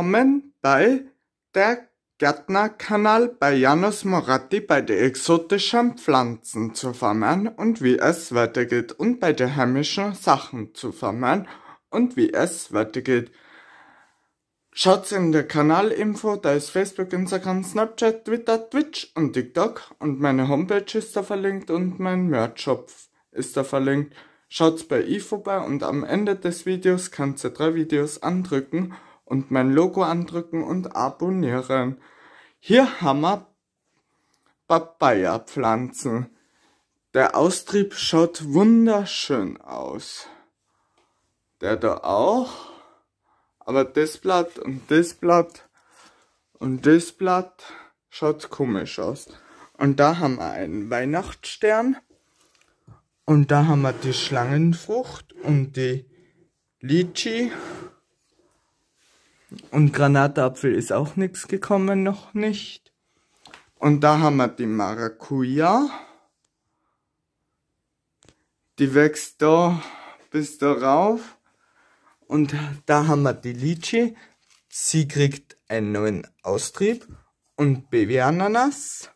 Willkommen bei Der Gärtnerkanal bei Janusz Moratti bei den exotischen Pflanzen zu vermehren und wie es weitergeht und bei den heimischen Sachen zu vermehren und wie es weitergeht. Schaut's in der Kanalinfo, da ist Facebook, Instagram, Snapchat, Twitter, Twitch und TikTok und meine Homepage ist da verlinkt und mein merch ist da verlinkt. Schaut's bei i vorbei und am Ende des Videos kannst du drei Videos andrücken und mein Logo andrücken und abonnieren. Hier haben wir Papaya-Pflanzen. Der Austrieb schaut wunderschön aus. Der da auch. Aber das Blatt und das Blatt und das Blatt schaut komisch aus. Und da haben wir einen Weihnachtsstern. Und da haben wir die Schlangenfrucht und die Lychee. Und Granatapfel ist auch nichts gekommen, noch nicht. Und da haben wir die Maracuja. Die wächst da bis da rauf. Und da haben wir die Litschi. Sie kriegt einen neuen Austrieb. Und Babyananas.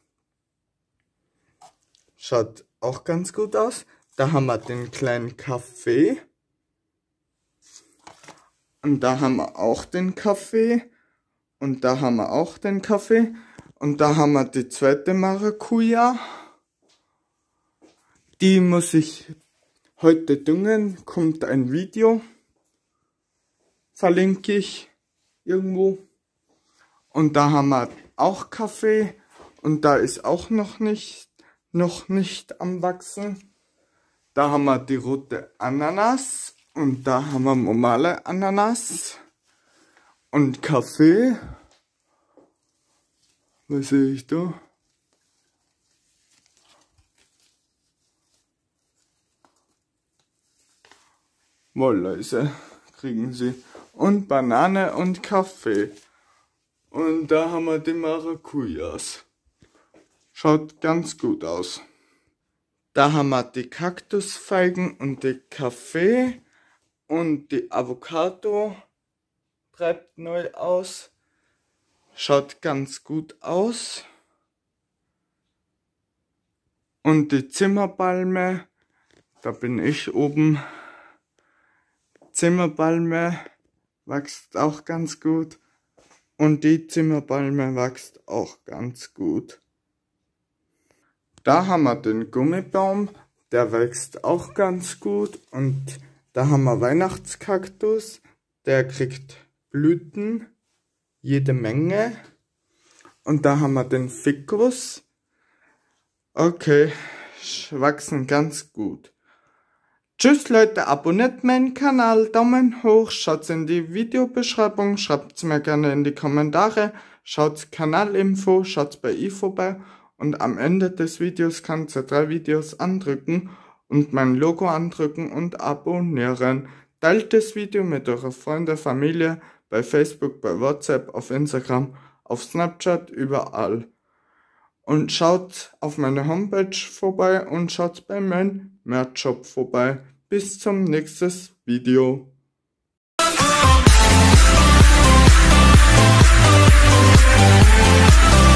Schaut auch ganz gut aus. Da haben wir den kleinen Kaffee. Und da haben wir auch den Kaffee. Und da haben wir auch den Kaffee. Und da haben wir die zweite Maracuja. Die muss ich heute düngen. Kommt ein Video. Verlinke ich irgendwo. Und da haben wir auch Kaffee. Und da ist auch noch nicht, noch nicht am Wachsen. Da haben wir die rote Ananas und da haben wir normale Ananas und Kaffee. Was sehe ich da? Wollläuse kriegen sie. Und Banane und Kaffee. Und da haben wir die Maracujas. Schaut ganz gut aus. Da haben wir die Kaktusfeigen und die Kaffee. Und die Avocado treibt neu aus. Schaut ganz gut aus. Und die Zimmerpalme, da bin ich oben. Zimmerpalme wächst auch ganz gut. Und die Zimmerpalme wächst auch ganz gut. Da haben wir den Gummibaum, der wächst auch ganz gut und da haben wir Weihnachtskaktus, der kriegt Blüten, jede Menge. Und da haben wir den Ficus. Okay, wachsen ganz gut. Tschüss Leute, abonniert meinen Kanal, Daumen hoch, schaut in die Videobeschreibung, schreibt es mir gerne in die Kommentare, schaut Kanalinfo, schaut bei i vorbei und am Ende des Videos kannst du drei Videos andrücken und mein Logo andrücken und abonnieren. Teilt das Video mit eurer Freunde, Familie, bei Facebook, bei WhatsApp, auf Instagram, auf Snapchat, überall. Und schaut auf meine Homepage vorbei und schaut bei meinem Merch-Shop vorbei. Bis zum nächsten Video. Thank you.